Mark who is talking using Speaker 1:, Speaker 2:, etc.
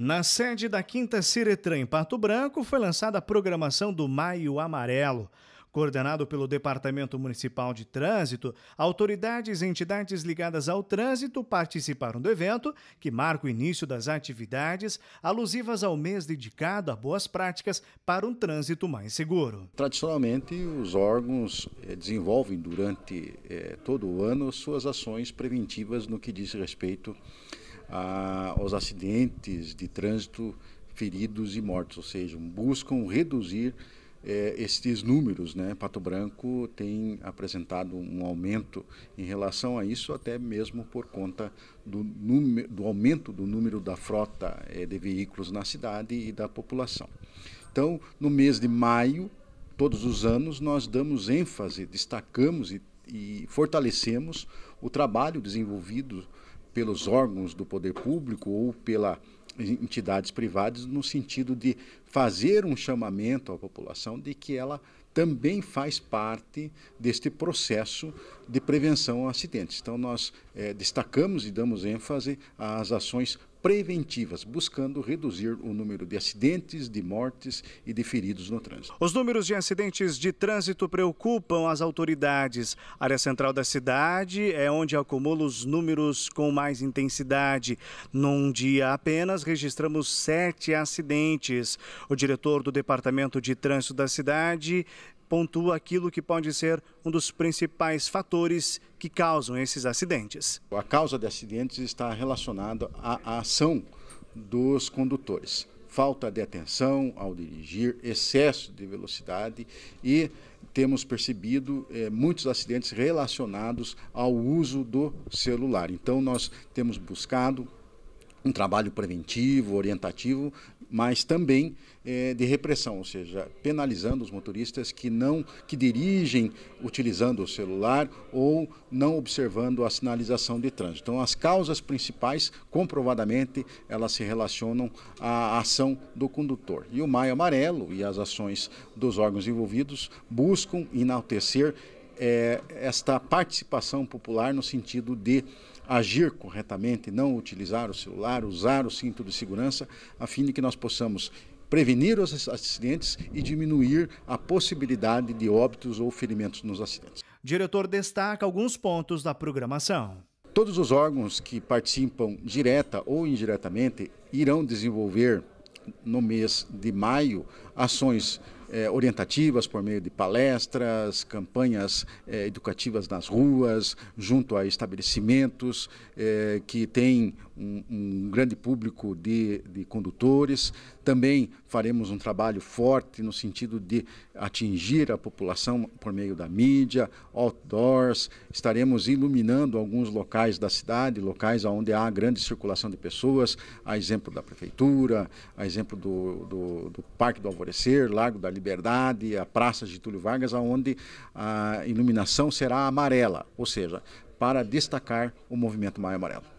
Speaker 1: Na sede da Quinta Ciretran, em Pato Branco, foi lançada a programação do Maio Amarelo. Coordenado pelo Departamento Municipal de Trânsito, autoridades e entidades ligadas ao trânsito participaram do evento, que marca o início das atividades alusivas ao mês dedicado a boas práticas para um trânsito mais seguro.
Speaker 2: Tradicionalmente, os órgãos eh, desenvolvem durante eh, todo o ano suas ações preventivas no que diz respeito a, aos acidentes de trânsito, feridos e mortos, ou seja, buscam reduzir é, estes números. Né? Pato Branco tem apresentado um aumento em relação a isso, até mesmo por conta do, do aumento do número da frota é, de veículos na cidade e da população. Então, no mês de maio, todos os anos, nós damos ênfase, destacamos e, e fortalecemos o trabalho desenvolvido pelos órgãos do poder público ou pela entidades privadas no sentido de fazer um chamamento à população de que ela também faz parte deste processo de prevenção a acidentes. Então, nós é, destacamos e damos ênfase às ações preventivas, buscando reduzir o número de acidentes, de mortes e de feridos no trânsito. Os números de
Speaker 1: acidentes de trânsito preocupam as autoridades. A área central da cidade é onde acumula os números com mais intensidade. Num dia apenas, registramos sete acidentes. O diretor do Departamento de Trânsito da cidade, pontua aquilo que pode ser um dos principais fatores que causam
Speaker 2: esses acidentes. A causa de acidentes está relacionada à ação dos condutores. Falta de atenção ao dirigir, excesso de velocidade e temos percebido eh, muitos acidentes relacionados ao uso do celular. Então, nós temos buscado um trabalho preventivo, orientativo, mas também é, de repressão, ou seja, penalizando os motoristas que não que dirigem utilizando o celular ou não observando a sinalização de trânsito. Então, as causas principais, comprovadamente, elas se relacionam à ação do condutor. E o Maio Amarelo e as ações dos órgãos envolvidos buscam enaltecer é, esta participação popular no sentido de agir corretamente, não utilizar o celular, usar o cinto de segurança, a fim de que nós possamos prevenir os acidentes e diminuir a possibilidade de óbitos ou ferimentos nos acidentes. Diretor destaca alguns pontos da programação. Todos os órgãos que participam direta ou indiretamente irão desenvolver no mês de maio ações eh, orientativas por meio de palestras, campanhas eh, educativas nas ruas, junto a estabelecimentos eh, que têm um, um, grande público de, de condutores. Também faremos um trabalho forte no sentido de atingir a população por meio da mídia, outdoors, estaremos iluminando alguns locais da cidade, locais onde há grande circulação de pessoas, a exemplo da prefeitura, a exemplo do, do, do Parque do Alvorecer, Largo da Liberdade, a Praça de Túlio Vargas, onde a iluminação será amarela, ou seja, para destacar o movimento Maio Amarelo.